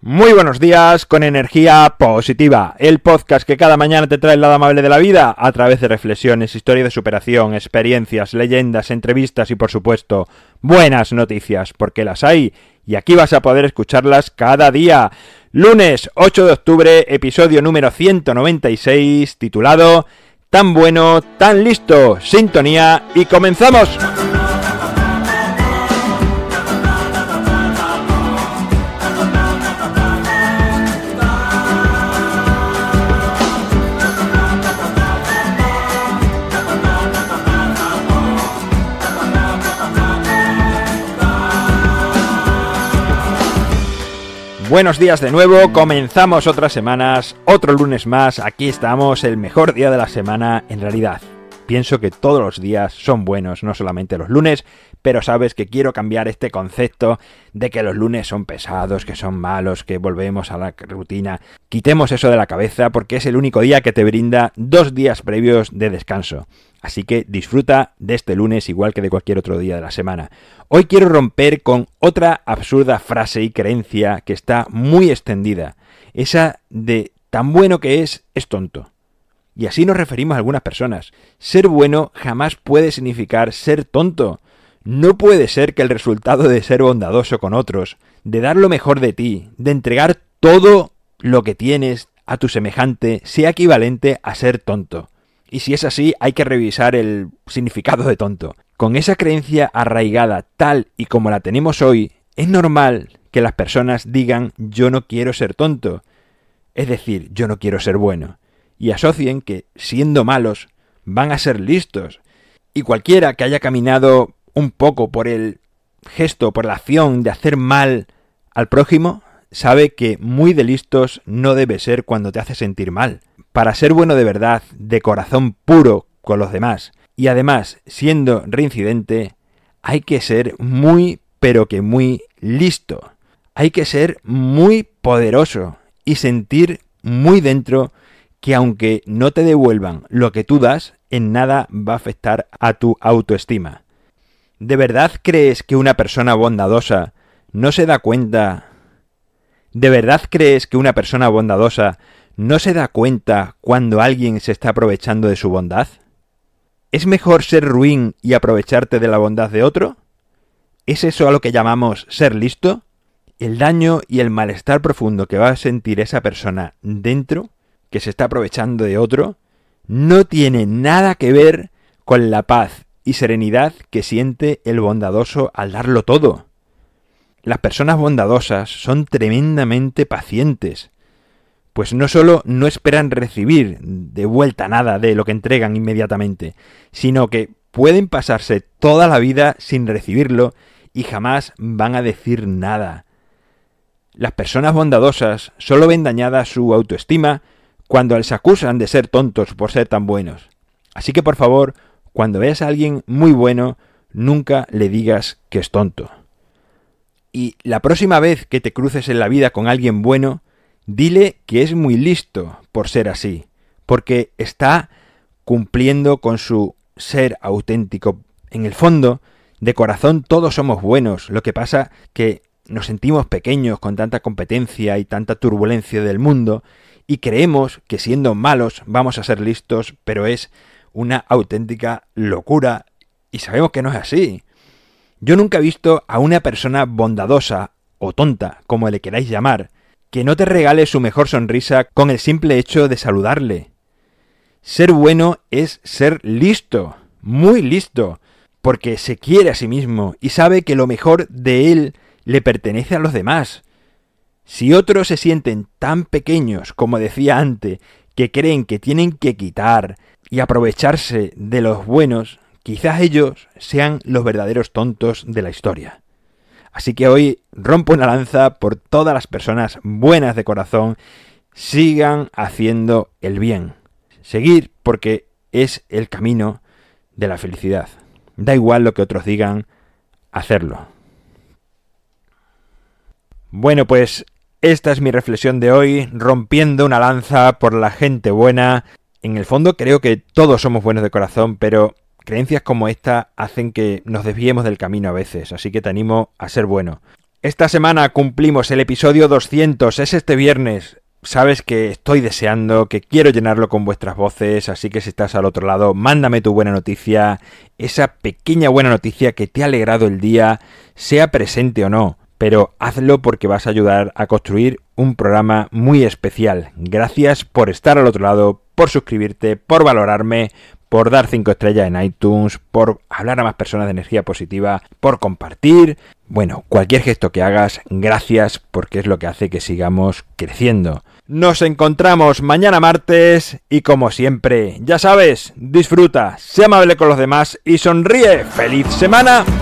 Muy buenos días con energía positiva, el podcast que cada mañana te trae el lado amable de la vida a través de reflexiones, historias de superación, experiencias, leyendas, entrevistas y por supuesto buenas noticias, porque las hay y aquí vas a poder escucharlas cada día. Lunes 8 de octubre, episodio número 196, titulado Tan bueno, tan listo, sintonía y comenzamos. Buenos días de nuevo, comenzamos otras semanas, otro lunes más, aquí estamos, el mejor día de la semana en realidad. Pienso que todos los días son buenos, no solamente los lunes, pero sabes que quiero cambiar este concepto de que los lunes son pesados, que son malos, que volvemos a la rutina. Quitemos eso de la cabeza porque es el único día que te brinda dos días previos de descanso. Así que disfruta de este lunes igual que de cualquier otro día de la semana. Hoy quiero romper con otra absurda frase y creencia que está muy extendida. Esa de tan bueno que es, es tonto. Y así nos referimos a algunas personas. Ser bueno jamás puede significar ser tonto. No puede ser que el resultado de ser bondadoso con otros, de dar lo mejor de ti, de entregar todo lo que tienes a tu semejante, sea equivalente a ser tonto. Y si es así, hay que revisar el significado de tonto. Con esa creencia arraigada tal y como la tenemos hoy, es normal que las personas digan yo no quiero ser tonto. Es decir, yo no quiero ser bueno. Y asocien que, siendo malos, van a ser listos. Y cualquiera que haya caminado un poco por el gesto, por la acción de hacer mal al prójimo, sabe que muy de listos no debe ser cuando te hace sentir mal. Para ser bueno de verdad, de corazón puro con los demás, y además siendo reincidente, hay que ser muy, pero que muy listo. Hay que ser muy poderoso y sentir muy dentro que aunque no te devuelvan lo que tú das, en nada va a afectar a tu autoestima. ¿De verdad crees que una persona bondadosa no se da cuenta? ¿De verdad crees que una persona bondadosa no se da cuenta cuando alguien se está aprovechando de su bondad? ¿Es mejor ser ruin y aprovecharte de la bondad de otro? ¿Es eso a lo que llamamos ser listo? El daño y el malestar profundo que va a sentir esa persona dentro, que se está aprovechando de otro, no tiene nada que ver con la paz y serenidad que siente el bondadoso al darlo todo. Las personas bondadosas son tremendamente pacientes, pues no solo no esperan recibir de vuelta nada de lo que entregan inmediatamente, sino que pueden pasarse toda la vida sin recibirlo y jamás van a decir nada. Las personas bondadosas solo ven dañada su autoestima cuando les acusan de ser tontos por ser tan buenos. Así que por favor, cuando veas a alguien muy bueno, nunca le digas que es tonto. Y la próxima vez que te cruces en la vida con alguien bueno, dile que es muy listo por ser así, porque está cumpliendo con su ser auténtico. En el fondo, de corazón todos somos buenos, lo que pasa que nos sentimos pequeños con tanta competencia y tanta turbulencia del mundo, y creemos que siendo malos vamos a ser listos, pero es una auténtica locura y sabemos que no es así. Yo nunca he visto a una persona bondadosa o tonta, como le queráis llamar, que no te regale su mejor sonrisa con el simple hecho de saludarle. Ser bueno es ser listo, muy listo, porque se quiere a sí mismo y sabe que lo mejor de él le pertenece a los demás. Si otros se sienten tan pequeños, como decía antes, que creen que tienen que quitar, y aprovecharse de los buenos, quizás ellos sean los verdaderos tontos de la historia. Así que hoy rompo una lanza por todas las personas buenas de corazón, sigan haciendo el bien. Seguir porque es el camino de la felicidad. Da igual lo que otros digan, hacerlo. Bueno, pues esta es mi reflexión de hoy, rompiendo una lanza por la gente buena, en el fondo creo que todos somos buenos de corazón, pero creencias como esta hacen que nos desviemos del camino a veces, así que te animo a ser bueno. Esta semana cumplimos el episodio 200, es este viernes. Sabes que estoy deseando, que quiero llenarlo con vuestras voces, así que si estás al otro lado, mándame tu buena noticia, esa pequeña buena noticia que te ha alegrado el día, sea presente o no, pero hazlo porque vas a ayudar a construir un programa muy especial. Gracias por estar al otro lado, por suscribirte, por valorarme, por dar 5 estrellas en iTunes, por hablar a más personas de energía positiva, por compartir. Bueno, cualquier gesto que hagas, gracias porque es lo que hace que sigamos creciendo. Nos encontramos mañana martes y como siempre, ya sabes, disfruta, sea amable con los demás y sonríe. ¡Feliz semana!